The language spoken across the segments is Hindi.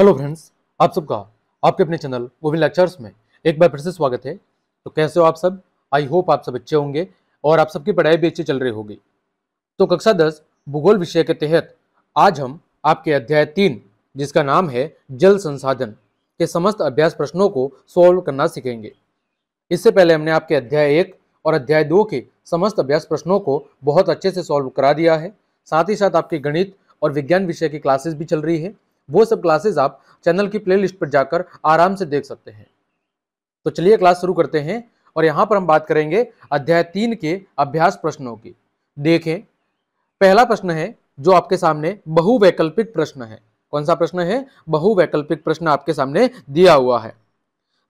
हेलो फ्रेंड्स आप सबका आपके अपने चैनल गोविंद लेक्चर्स में एक बार फिर से स्वागत है तो कैसे हो आप सब आई होप आप सब अच्छे होंगे और आप सबकी पढ़ाई भी अच्छी चल रही होगी तो कक्षा दस भूगोल विषय के तहत आज हम आपके अध्याय तीन जिसका नाम है जल संसाधन के समस्त अभ्यास प्रश्नों को सॉल्व करना सीखेंगे इससे पहले हमने आपके अध्याय एक और अध्याय दो के समस्त अभ्यास प्रश्नों को बहुत अच्छे से सॉल्व करा दिया है साथ ही साथ आपके गणित और विज्ञान विषय की क्लासेस भी चल रही है वो सब क्लासेज आप चैनल की प्लेलिस्ट पर जाकर आराम से देख सकते हैं तो चलिए क्लास शुरू करते हैं और यहाँ पर हम बात करेंगे अध्याय तीन के अभ्यास प्रश्नों की देखें पहला प्रश्न है जो आपके सामने बहुवैकल्पिक प्रश्न है कौन सा प्रश्न है बहुवैकल्पिक प्रश्न आपके सामने दिया हुआ है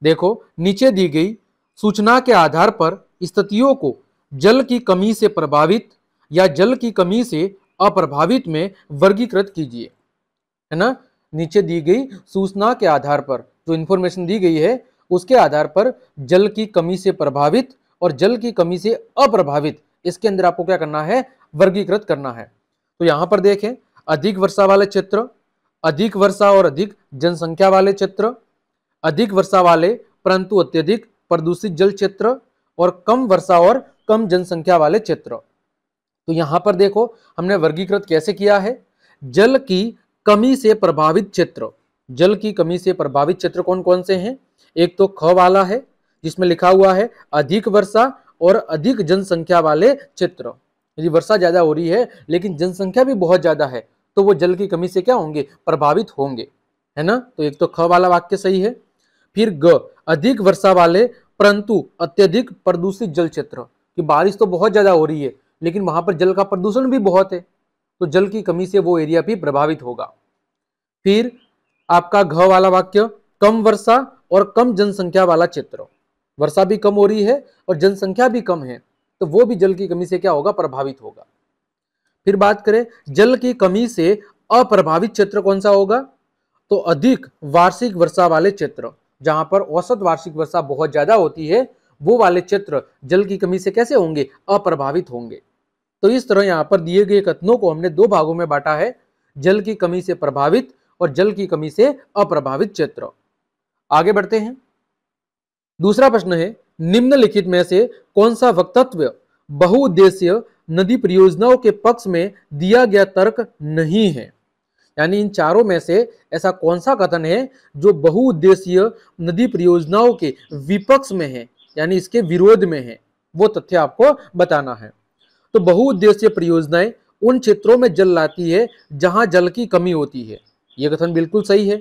देखो नीचे दी गई सूचना के आधार पर स्थितियों को जल की कमी से प्रभावित या जल की कमी से अप्रभावित में वर्गीकृत कीजिए है ना नीचे दी गई सूचना के आधार पर जो इन्फॉर्मेशन दी गई है उसके आधार पर जल की कमी से प्रभावित और जल की कमी से अप्रभावित इसके अंदर आपको क्या करना है वर्गीकृत करना है तो यहां पर देखें अधिक वर्षा वाले क्षेत्र अधिक वर्षा और अधिक जनसंख्या वाले क्षेत्र अधिक वर्षा वाले परंतु अत्यधिक प्रदूषित जल क्षेत्र और कम वर्षा और कम जनसंख्या वाले क्षेत्र तो यहां पर देखो हमने वर्गीकृत कैसे किया है जल की कमी से प्रभावित क्षेत्र जल की कमी से प्रभावित क्षेत्र कौन कौन से हैं एक तो ख वाला है जिसमें लिखा हुआ है अधिक वर्षा और अधिक जनसंख्या वाले क्षेत्र यदि वर्षा ज्यादा हो रही है लेकिन जनसंख्या भी बहुत ज्यादा है तो वो जल की कमी से क्या होंगे प्रभावित होंगे है ना तो एक तो ख वाला वाक्य सही है फिर ग अधिक वर्षा वाले परंतु अत्यधिक प्रदूषित जल क्षेत्र कि बारिश तो बहुत ज्यादा हो रही है लेकिन वहां पर जल का प्रदूषण भी बहुत है तो जल की कमी से वो एरिया भी प्रभावित होगा फिर आपका घ वाला वाक्य कम वर्षा और कम जनसंख्या वाला क्षेत्र वर्षा भी कम हो रही है और जनसंख्या भी कम है तो वो भी जल की कमी से क्या होगा प्रभावित होगा फिर बात करें जल की कमी से अप्रभावित क्षेत्र कौन सा होगा तो अधिक वार्षिक वर्षा वाले क्षेत्र जहां पर औसत वार्षिक वर्षा बहुत ज्यादा होती है वो वाले क्षेत्र जल की कमी से कैसे होंगे अप्रभावित होंगे तो इस तरह यहाँ पर दिए गए कथनों को हमने दो भागों में बांटा है जल की कमी से प्रभावित और जल की कमी से अप्रभावित क्षेत्र आगे बढ़ते हैं दूसरा प्रश्न है निम्नलिखित में से कौन सा वक्तत्व बहुउद्देशीय नदी परियोजनाओं के पक्ष में दिया गया तर्क नहीं है यानी इन चारों में से ऐसा कौन सा कथन है जो बहुउद्देशीय नदी परियोजनाओं के विपक्ष में है यानी इसके विरोध में है वो तथ्य आपको बताना है तो बहुउद्देश्य परियोजनाएं उन क्षेत्रों में जल लाती है जहां जल की कमी होती है यह कथन बिल्कुल सही है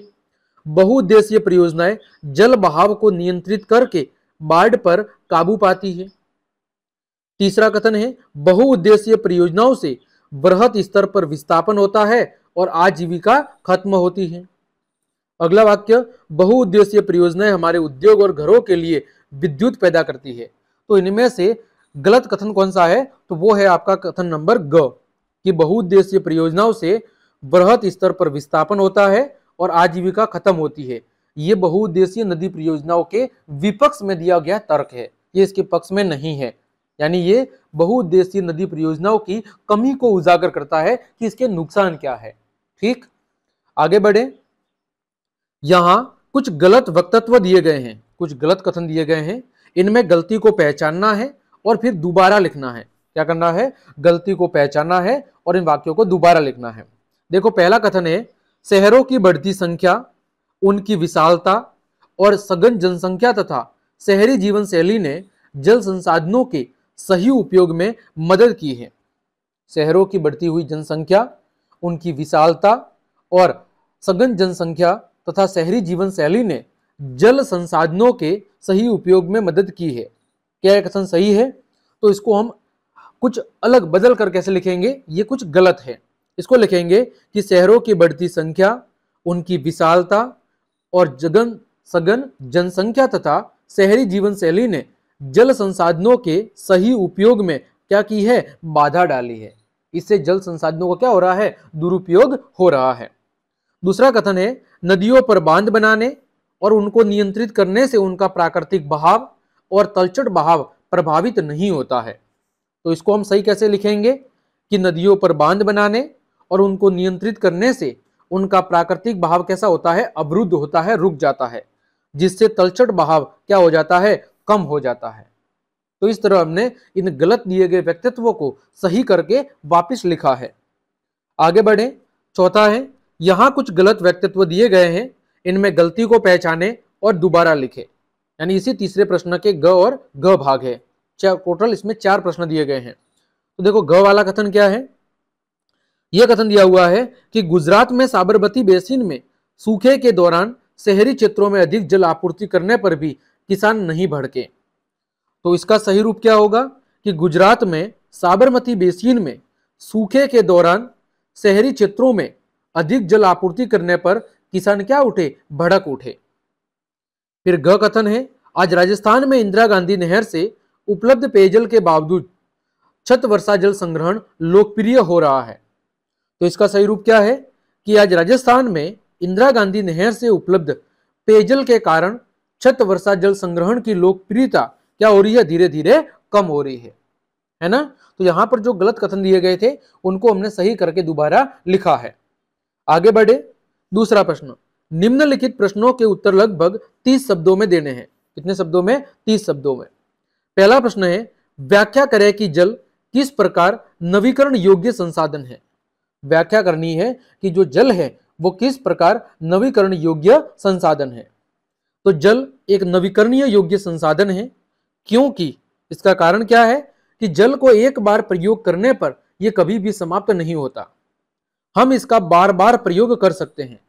बहुउद्देश्य परियोजनाएं जल बहाव को नियंत्रित करके बाढ़ पर काबू पाती है तीसरा कथन है बहुउद्देश्य परियोजनाओं से बृहत स्तर पर विस्थापन होता है और आजीविका खत्म होती है अगला वाक्य बहुउद्देश्य परियोजनाएं हमारे उद्योग और घरों के लिए विद्युत पैदा करती है तो इनमें से गलत कथन कौन सा है तो वो है आपका कथन नंबर ग कि बहुउद्देश्य परियोजनाओं से बृहत स्तर पर विस्थापन होता है और आजीविका खत्म होती है ये बहुउद्देशीय नदी परियोजनाओं के विपक्ष में दिया गया तर्क है ये इसके पक्ष में नहीं है यानी ये बहुउद्देशीय नदी परियोजनाओं की कमी को उजागर करता है कि इसके नुकसान क्या है ठीक आगे बढ़े यहां कुछ गलत वक्तत्व दिए गए हैं कुछ गलत कथन दिए गए हैं इनमें गलती को पहचानना है और फिर दोबारा लिखना है क्या करना है गलती को पहचानना है और इन वाक्यों को दोबारा लिखना है देखो पहला कथन है शहरों की बढ़ती संख्या उनकी विशालता और सघन जनसंख्या तथा शहरी जीवन शैली ने जल संसाधनों के सही उपयोग में मदद की है शहरों की बढ़ती हुई जनसंख्या उनकी विशालता और सघन जनसंख्या तथा शहरी जीवन शैली ने जल संसाधनों के सही उपयोग में मदद की है क्या कथन सही है तो इसको हम कुछ अलग बदल कर कैसे लिखेंगे ये कुछ गलत है इसको लिखेंगे कि शहरों की बढ़ती संख्या उनकी विशालता और जगन सघन जनसंख्या तथा शहरी जीवन शैली ने जल संसाधनों के सही उपयोग में क्या की है बाधा डाली है इससे जल संसाधनों का क्या हो रहा है दुरुपयोग हो रहा है दूसरा कथन है नदियों पर बांध बनाने और उनको नियंत्रित करने से उनका प्राकृतिक बहाव और तलचट बहाव प्रभावित नहीं होता है तो इसको हम सही कैसे लिखेंगे कि नदियों पर बांध बनाने और उनको नियंत्रित करने से उनका प्राकृतिक बहाव कैसा होता है अवरुद्ध होता है रुक जाता है जिससे तलचट बहाव क्या हो जाता है कम हो जाता है तो इस तरह हमने इन गलत दिए गए व्यक्तित्व को सही करके वापस लिखा है आगे बढ़े चौथा है यहां कुछ गलत व्यक्तित्व दिए गए हैं इनमें गलती को पहचाने और दोबारा लिखे यानी इसी तीसरे प्रश्न के ग और ग भाग है टोटल इसमें चार प्रश्न दिए गए हैं तो देखो ग वाला कथन क्या है यह कथन दिया हुआ है कि गुजरात में साबरमती बेसिन में सूखे के दौरान शहरी क्षेत्रों में अधिक जल आपूर्ति करने पर भी किसान नहीं भड़के तो इसका सही रूप क्या होगा कि गुजरात में साबरमती बेसिन में सूखे के दौरान शहरी क्षेत्रों में अधिक जल आपूर्ति करने पर किसान क्या उठे भड़क उठे फिर ग कथन है आज राजस्थान में इंदिरा गांधी नहर से उपलब्ध पेयजल के बावजूद छत वर्षा जल संग्रहण लोकप्रिय हो रहा है तो इसका सही रूप क्या है कि आज राजस्थान में इंदिरा गांधी नहर से उपलब्ध पेयजल के कारण छत वर्षा जल संग्रहण की लोकप्रियता क्या हो रही है धीरे धीरे कम हो रही है है ना तो यहां पर जो गलत कथन दिए गए थे उनको हमने सही करके दोबारा लिखा है आगे बढ़े दूसरा प्रश्न निम्नलिखित प्रश्नों के उत्तर लगभग तीस शब्दों में देने हैं कितने शब्दों में तीस शब्दों में पहला प्रश्न है व्याख्या करें कि जल किस प्रकार नवीकरण योग्य संसाधन है व्याख्या करनी है कि जो जल है वो किस प्रकार नवीकरण योग्य संसाधन है तो जल एक नवीकरणीय योग्य संसाधन है क्योंकि इसका कारण क्या है कि जल को एक बार प्रयोग करने पर यह कभी भी समाप्त नहीं होता हम इसका बार बार प्रयोग कर सकते हैं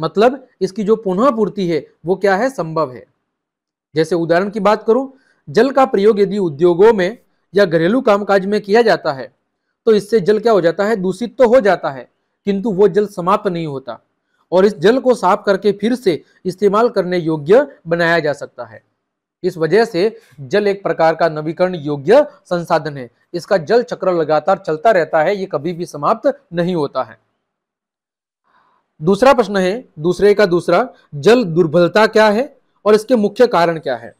मतलब इसकी जो पुनः पूर्ति है वो क्या है संभव है जैसे उदाहरण की बात करूं जल का प्रयोग यदि उद्योगों में या घरेलू कामकाज में किया जाता है तो इससे जल क्या हो जाता है दूषित तो हो जाता है किंतु वो जल समाप्त नहीं होता और इस जल को साफ करके फिर से इस्तेमाल करने योग्य बनाया जा सकता है इस वजह से जल एक प्रकार का नवीकरण योग्य संसाधन है इसका जल चक्र लगातार चलता रहता है ये कभी भी समाप्त नहीं होता है दूसरा प्रश्न है दूसरे का दूसरा जल दुर्बलता क्या है और इसके मुख्य कारण क्या है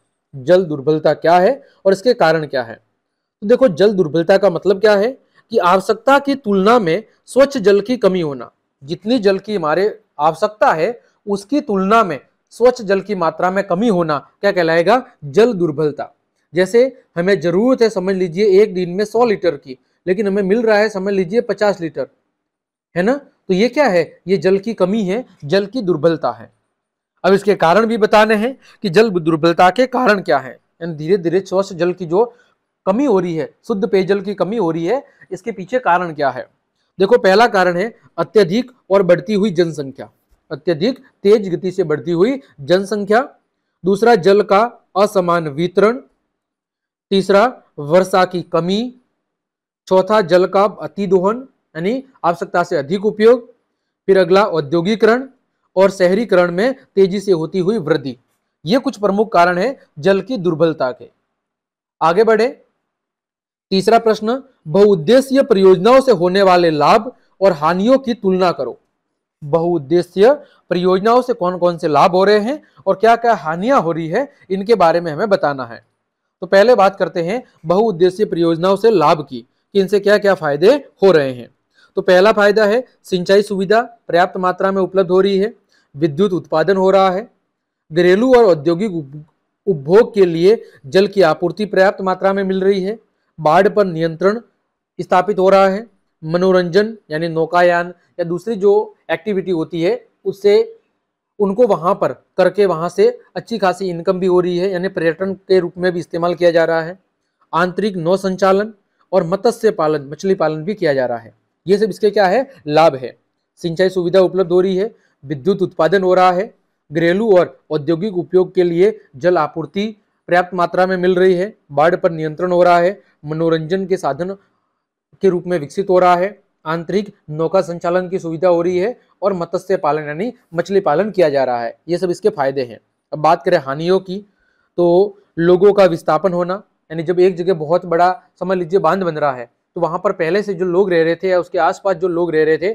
जल दुर्बलता क्या है और इसके कारण क्या है तो देखो जल दुर्बलता का मतलब क्या है कि आवश्यकता की तुलना में स्वच्छ जल की कमी होना जितनी जल की हमारे आवश्यकता है उसकी तुलना में स्वच्छ जल की मात्रा में कमी होना क्या कहलाएगा जल दुर्बलता जैसे हमें जरूरत है समझ लीजिए एक दिन में सौ लीटर की लेकिन हमें मिल रहा है समझ लीजिए पचास लीटर है ना तो ये क्या है ये जल की कमी है जल की दुर्बलता है अब इसके कारण भी बताने हैं कि जल दुर्बलता के कारण क्या है यानी धीरे धीरे स्वच्छ जल की जो कमी हो रही है शुद्ध पेयजल की कमी हो रही है इसके पीछे कारण क्या है देखो पहला कारण है अत्यधिक और बढ़ती हुई जनसंख्या अत्यधिक तेज गति से बढ़ती हुई जनसंख्या दूसरा जल का असमान वितरण तीसरा वर्षा की कमी चौथा जल का अतिदोहन यानी आवश्यकता से अधिक उपयोग फिर अगला औद्योगिकरण और शहरीकरण में तेजी से होती हुई वृद्धि ये कुछ प्रमुख कारण है जल की दुर्बलता के आगे बढ़े तीसरा प्रश्न बहुउद्देश्य परियोजनाओं से होने वाले लाभ और हानियों की तुलना करो बहुउद्देश्य परियोजनाओं से कौन कौन से लाभ हो रहे हैं और क्या क्या हानियां हो रही है इनके बारे में हमें बताना है तो पहले बात करते हैं बहुउद्देशीय परियोजनाओं से लाभ की कि इनसे क्या क्या फायदे हो रहे हैं तो पहला फायदा है सिंचाई सुविधा पर्याप्त मात्रा में उपलब्ध हो रही है विद्युत उत्पादन हो रहा है घरेलू और औद्योगिक उपभोग के लिए जल की आपूर्ति पर्याप्त मात्रा में मिल रही है बाढ़ पर नियंत्रण स्थापित हो रहा है मनोरंजन यानी नौकायान या दूसरी जो एक्टिविटी होती है उससे उनको वहाँ पर करके वहाँ से अच्छी खासी इनकम भी हो रही है यानी पर्यटन के रूप में भी इस्तेमाल किया जा रहा है आंतरिक नौ संचालन और मत्स्य पालन मछली पालन भी किया जा रहा है ये सब इसके क्या है लाभ है सिंचाई सुविधा उपलब्ध हो रही है विद्युत उत्पादन हो रहा है घरेलू और औद्योगिक उपयोग के लिए जल आपूर्ति पर्याप्त मात्रा में मिल रही है बाढ़ पर नियंत्रण हो रहा है मनोरंजन के साधन के रूप में विकसित हो रहा है आंतरिक नौका संचालन की सुविधा हो रही है और मत्स्य पालन यानी मछली पालन किया जा रहा है ये सब इसके फायदे हैं अब बात करें हानियों की तो लोगों का विस्थापन होना यानी जब एक जगह बहुत बड़ा समझ लीजिए बांध बन रहा है तो वहाँ पर पहले से जो लोग रह रहे थे या उसके आसपास जो लोग रह रहे थे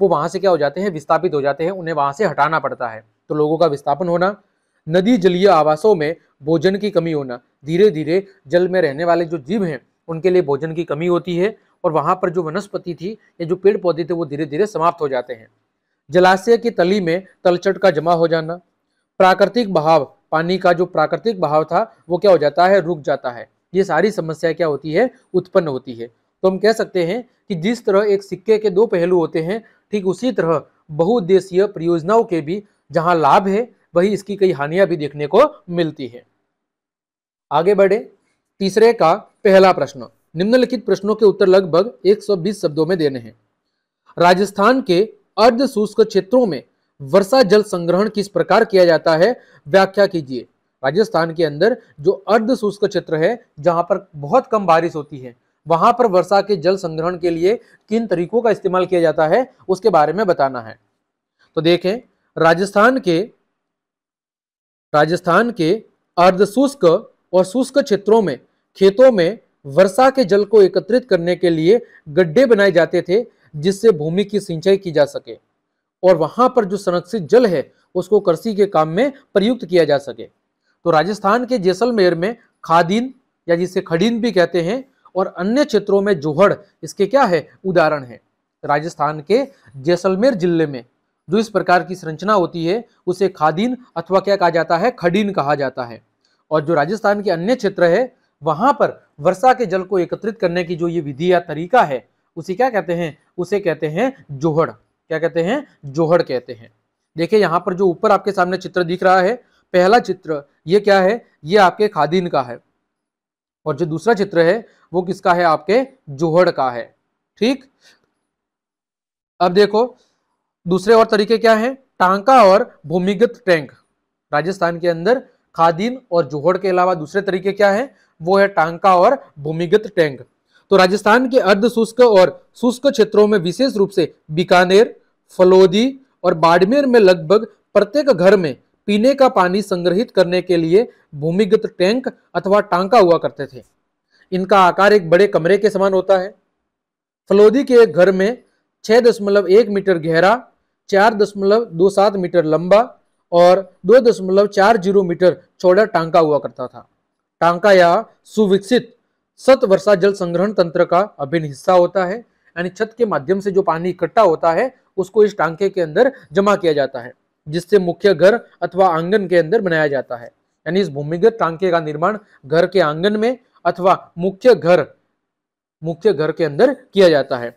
वो वहाँ से क्या हो जाते हैं विस्थापित हो जाते हैं उन्हें वहाँ से हटाना पड़ता है तो लोगों का विस्थापन होना नदी जलीय आवासों में भोजन की कमी होना धीरे धीरे जल में रहने वाले जो जीव हैं उनके लिए भोजन की कमी होती है और वहाँ पर जो वनस्पति थी या जो पेड़ पौधे थे वो धीरे धीरे समाप्त हो जाते हैं जलाशय की तली में तलचट का जमा हो जाना प्राकृतिक बहाव पानी का जो प्राकृतिक बहाव था वो क्या हो जाता है रुक जाता है ये सारी समस्या क्या होती है उत्पन्न होती है तो हम कह सकते हैं कि जिस तरह एक सिक्के के दो पहलू होते हैं ठीक उसी तरह बहुउद्देशीय परियोजनाओं के भी जहां लाभ है वही इसकी कई हानियां भी देखने को मिलती है आगे बढ़े तीसरे का पहला प्रश्न निम्नलिखित प्रश्नों के उत्तर लगभग 120 शब्दों में देने हैं राजस्थान के अर्ध शुष्क क्षेत्रों में वर्षा जल संग्रहण किस प्रकार किया जाता है व्याख्या कीजिए राजस्थान के अंदर जो अर्ध शुष्क क्षेत्र है जहां पर बहुत कम बारिश होती है वहां पर वर्षा के जल संग्रहण के लिए किन तरीकों का इस्तेमाल किया जाता है उसके बारे में बताना है तो देखें राजस्थान के राजस्थान के अर्धशुष्क और शुष्क क्षेत्रों में खेतों में वर्षा के जल को एकत्रित करने के लिए गड्ढे बनाए जाते थे जिससे भूमि की सिंचाई की जा सके और वहां पर जो संरक्षित जल है उसको कृषि के काम में प्रयुक्त किया जा सके तो राजस्थान के जैसलमेर में खादिन या जिसे खडीन भी कहते हैं और अन्य क्षेत्रों में जोहड़ इसके क्या है उदाहरण है राजस्थान के जैसलमेर जिले में जो इस प्रकार की संरचना होती है उसे खादीन अथवा क्या कहा जाता है खडीन कहा जाता है और जो राजस्थान के अन्य क्षेत्र है वहां पर वर्षा के जल को एकत्रित करने की जो ये विधि या तरीका है उसे क्या कहते हैं उसे कहते हैं जोहड़ क्या कहते हैं जोहड़ कहते हैं देखिए यहाँ पर जो ऊपर आपके सामने चित्र दिख रहा है पहला चित्र ये क्या है ये आपके खादीन का है और जो दूसरा चित्र है वो किसका है आपके जोहड़ का है ठीक अब देखो दूसरे और तरीके क्या है टांका और भूमिगत टैंक राजस्थान के अंदर खादिन और जोहड़ के अलावा दूसरे तरीके क्या है वो है टांका और भूमिगत टैंक तो राजस्थान के अर्ध शुष्क और शुष्क क्षेत्रों में विशेष रूप से बीकानेर फलोदी और बाड़मेर में लगभग प्रत्येक घर में पीने का पानी संग्रहित करने के लिए भूमिगत टैंक अथवा टांका हुआ करते थे इनका आकार एक बड़े कमरे के समान होता है फलोदी के एक घर में छः दशमलव एक मीटर गहरा चार दशमलव दो सात मीटर लंबा और दो दशमलव चार जीरो मीटर चौड़ा टांका हुआ करता था टांका या सुविकसित सत वर्षा जल संग्रहण तंत्र का अभिन्न हिस्सा होता है यानी छत के माध्यम से जो पानी इकट्ठा होता है उसको इस टांके के अंदर जमा किया जाता है जिससे मुख्य घर अथवा आंगन के अंदर बनाया जाता है यानी इस भूमिगत टांके का निर्माण घर के आंगन में अथवा मुख्य घर मुख्य घर के अंदर किया जाता है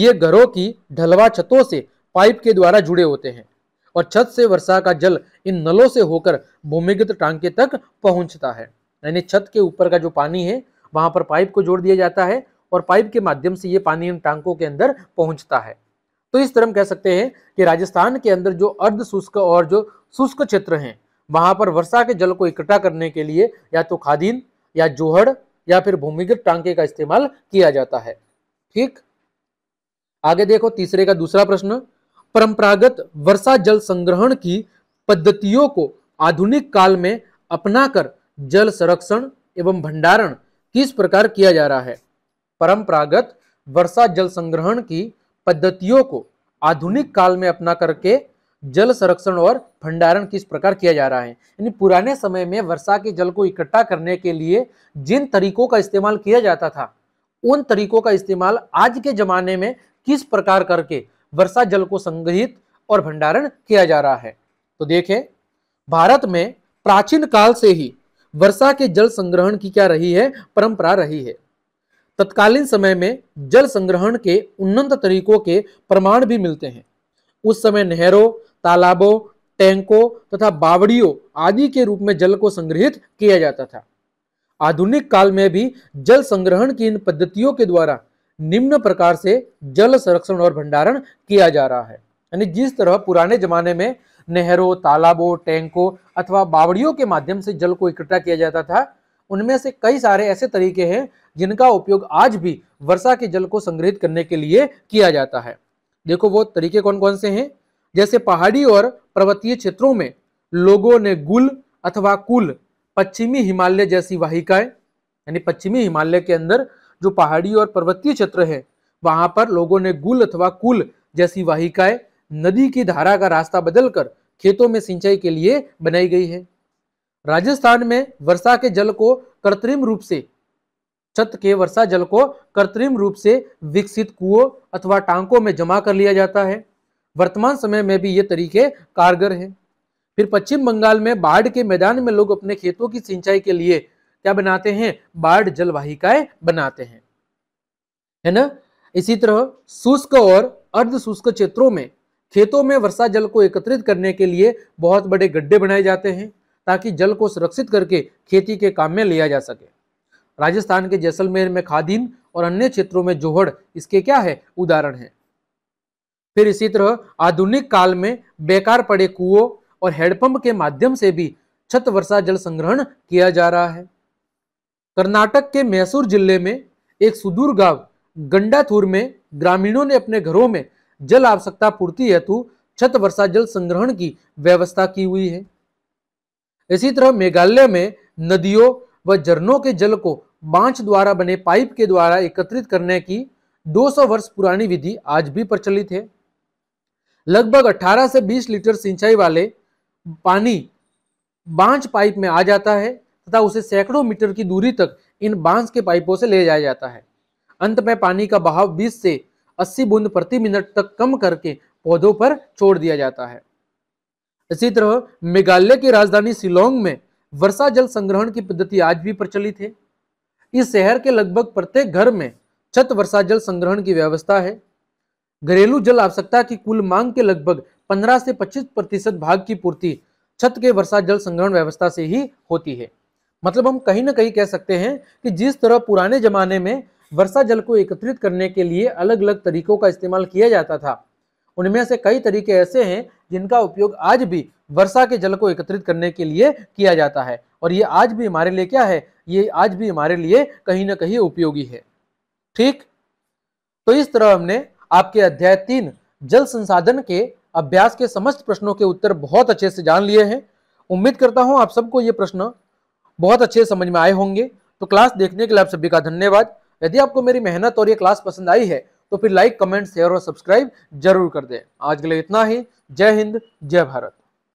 ये घरों की ढलवा छतों से पाइप के द्वारा जुड़े होते हैं और छत से वर्षा का जल इन नलों से होकर भूमिगत टांके तक पहुंचता है यानी छत के ऊपर का जो पानी है वहां पर पाइप को जोड़ दिया जाता है और पाइप के माध्यम से ये पानी इन टांकों के अंदर पहुंचता है तो इस तरह हम कह सकते हैं कि राजस्थान के अंदर जो अर्ध शुष्क और जो शुष्क क्षेत्र हैं वहां पर वर्षा के जल को इकट्ठा करने के लिए या तो खादीन या जोहड़ या फिर भूमिगत टांके का इस्तेमाल किया जाता है ठीक आगे देखो तीसरे का दूसरा प्रश्न परंपरागत वर्षा जल संग्रहण की पद्धतियों को आधुनिक काल में अपनाकर जल संरक्षण एवं भंडारण किस प्रकार किया जा रहा है परंपरागत वर्षा जल संग्रहण की पद्धतियों को आधुनिक काल में अपना करके जल संरक्षण और भंडारण किस प्रकार किया जा रहा है यानी पुराने समय में वर्षा के जल को इकट्ठा करने के लिए जिन तरीकों का इस्तेमाल किया जाता था उन तरीकों का इस्तेमाल आज के जमाने में किस प्रकार करके वर्षा जल को संग्रहित और भंडारण किया जा रहा है तो देखें भारत में प्राचीन काल से ही वर्षा के जल संग्रहण की क्या रही है परंपरा रही है तत्कालीन समय में जल संग्रहण के उन्नत तरीकों के प्रमाण भी मिलते हैं उस समय नहरों तालाबों टैंकों तथा बावड़ियों आदि के रूप में जल को संग्रहित किया जाता था आधुनिक काल में भी जल संग्रहण की इन पद्धतियों के द्वारा निम्न प्रकार से जल संरक्षण और भंडारण किया जा रहा है यानी जिस तरह पुराने जमाने में नहरों तालाबों टैंकों अथवा बावड़ियों के माध्यम से जल को इकट्ठा किया जाता था उनमें से कई सारे ऐसे तरीके हैं जिनका उपयोग आज भी वर्षा के जल को संग्रहित करने के लिए किया जाता है देखो वो तरीके कौन कौन से हैं जैसे पहाड़ी और पर्वतीय क्षेत्रों में लोगों ने गुल अथवा कुल पश्चिमी हिमालय जैसी वाहिकाएं यानी पश्चिमी हिमालय के अंदर जो पहाड़ी और पर्वतीय क्षेत्र है वहां पर लोगों ने गुल अथवा कुल जैसी वाहिकाएं नदी की धारा का रास्ता बदलकर खेतों में सिंचाई के लिए बनाई गई है राजस्थान में वर्षा के जल को कृत्रिम रूप से छत के वर्षा जल को कृत्रिम रूप से विकसित कुओं अथवा टांकों में जमा कर लिया जाता है वर्तमान समय में भी ये तरीके कारगर हैं फिर पश्चिम बंगाल में बाढ़ के मैदान में लोग अपने खेतों की सिंचाई के लिए क्या बनाते हैं बाढ़ जलवाहिकाएं बनाते हैं है ना इसी तरह शुष्क और अर्ध शुष्क क्षेत्रों में खेतों में वर्षा जल को एकत्रित करने के लिए बहुत बड़े गड्ढे बनाए जाते हैं ताकि जल को सुरक्षित करके खेती के काम में लिया जा सके राजस्थान के जैसलमेर में खादीन और अन्य क्षेत्रों में जोहड़ इसके क्या है उदाहरण है फिर इसी तरह आधुनिक काल में बेकार पड़े कुओं और हैंडपंप के माध्यम से भी छत वर्षा जल संग्रहण किया जा रहा है कर्नाटक के मैसूर जिले में एक सुदूर गांव गंडाथुर में ग्रामीणों ने अपने घरों में जल आवश्यकता पूर्ति हेतु छत वर्षा जल संग्रहण की व्यवस्था की हुई है इसी तरह मेघालय में नदियों व झरनों के जल को बांच द्वारा बने पाइप के द्वारा एकत्रित करने की 200 वर्ष पुरानी विधि आज भी प्रचलित है लगभग 18 से 20 लीटर सिंचाई वाले पानी बांच पाइप में आ जाता है तथा उसे सैकड़ों मीटर की दूरी तक इन बांस के पाइपों से ले जाया जाता है अंत में पानी का बहाव 20 से 80 बूंद प्रति मिनट तक कम करके पौधों पर छोड़ दिया जाता है इसी तरह मेघालय की राजधानी शिलोंग में वर्षा जल संग्रहण की पद्धति आज भी प्रचलित है इस शहर के लगभग प्रत्येक घर में छत वर्षा जल संग्रहण की व्यवस्था है घरेलू जल आवश्यकता की कुल मांग के लगभग 15 से 25 प्रतिशत भाग की पूर्ति छत के वर्षा जल संग्रहण व्यवस्था से ही होती है मतलब हम कहीं ना कहीं कह सकते हैं कि जिस तरह पुराने जमाने में वर्षा जल को एकत्रित करने के लिए अलग अलग तरीकों का इस्तेमाल किया जाता था उनमें से कई तरीके ऐसे हैं जिनका उपयोग आज भी वर्षा के जल को एकत्रित करने के लिए किया जाता है और ये आज भी हमारे लिए क्या है ये आज भी हमारे लिए कहीं ना कहीं उपयोगी है ठीक तो इस तरह हमने आपके अध्याय तीन जल संसाधन के अभ्यास के समस्त प्रश्नों के उत्तर बहुत अच्छे से जान लिए हैं उम्मीद करता हूं आप सबको ये प्रश्न बहुत अच्छे समझ में आए होंगे तो क्लास देखने के लिए आप सभी का धन्यवाद यदि आपको मेरी मेहनत और ये क्लास पसंद आई है तो फिर लाइक कमेंट शेयर और सब्सक्राइब जरूर कर दें आज के लिए इतना ही जय हिंद जय भारत